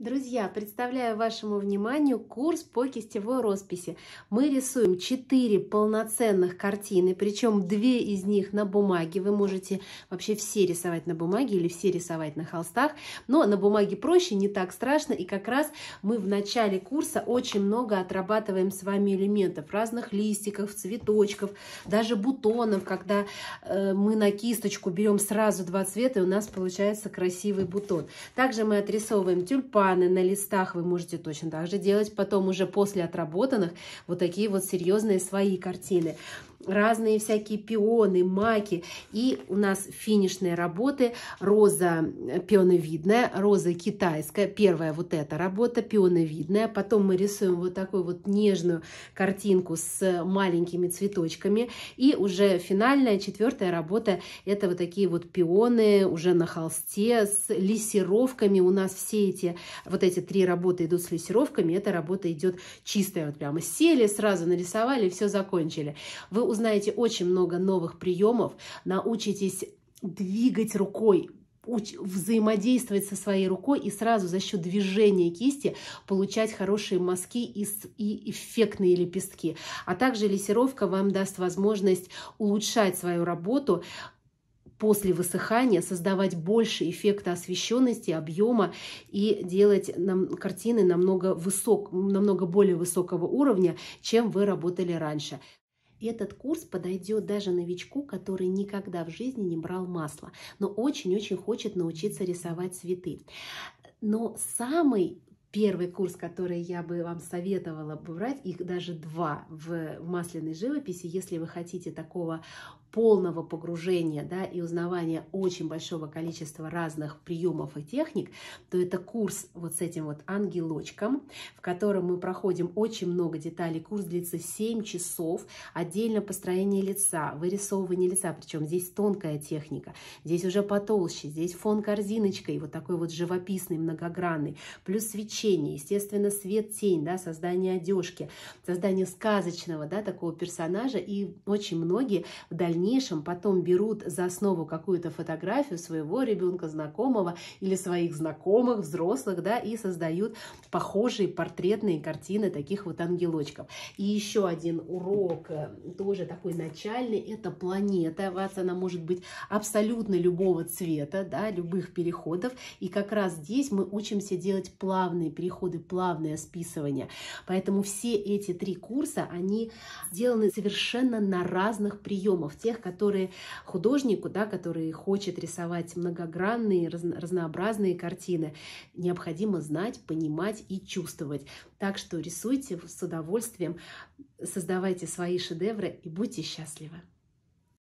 Друзья, представляю вашему вниманию курс по кистевой росписи. Мы рисуем 4 полноценных картины, причем 2 из них на бумаге. Вы можете вообще все рисовать на бумаге или все рисовать на холстах, но на бумаге проще, не так страшно. И как раз мы в начале курса очень много отрабатываем с вами элементов разных листиков, цветочков, даже бутонов, когда э, мы на кисточку берем сразу два цвета, и у нас получается красивый бутон. Также мы отрисовываем тюльпан, тюльпаны на листах вы можете точно так же делать. Потом уже после отработанных вот такие вот серьезные свои картины. Разные всякие пионы, маки. И у нас финишные работы. Роза э, пионовидная, роза китайская. Первая вот эта работа пионовидная. Потом мы рисуем вот такую вот нежную картинку с маленькими цветочками. И уже финальная, четвертая работа – это вот такие вот пионы уже на холсте с лессировками. У нас все эти вот эти три работы идут с лессировками, эта работа идет чистая, вот прямо сели, сразу нарисовали, все закончили. Вы узнаете очень много новых приемов, научитесь двигать рукой, взаимодействовать со своей рукой и сразу за счет движения кисти получать хорошие мазки и, эффектные лепестки. А также лессировка вам даст возможность улучшать свою работу, после высыхания создавать больше эффекта освещенности, объема и делать нам картины намного, высок, намного более высокого уровня, чем вы работали раньше. Этот курс подойдет даже новичку, который никогда в жизни не брал масло, но очень-очень хочет научиться рисовать цветы. Но самый первый курс, который я бы вам советовала брать, их даже два в масляной живописи, если вы хотите такого полного погружения да, и узнавания очень большого количества разных приемов и техник, то это курс вот с этим вот ангелочком, в котором мы проходим очень много деталей. Курс длится 7 часов, отдельно построение лица, вырисовывание лица, причем здесь тонкая техника, здесь уже потолще, здесь фон корзиночкой, вот такой вот живописный, многогранный, плюс свечи, освещение, естественно, свет, тень, да, создание одежки, создание сказочного, да, такого персонажа. И очень многие в дальнейшем потом берут за основу какую-то фотографию своего ребенка, знакомого или своих знакомых, взрослых, да, и создают похожие портретные картины таких вот ангелочков. И еще один урок, э, тоже такой начальный, это планета. Вас она может быть абсолютно любого цвета, да, любых переходов. И как раз здесь мы учимся делать плавные переходы, плавное списывание. Поэтому все эти три курса, они сделаны совершенно на разных приемах. Тех, которые художнику, да, который хочет рисовать многогранные, разнообразные картины, необходимо знать, понимать и чувствовать. Так что рисуйте с удовольствием, создавайте свои шедевры и будьте счастливы.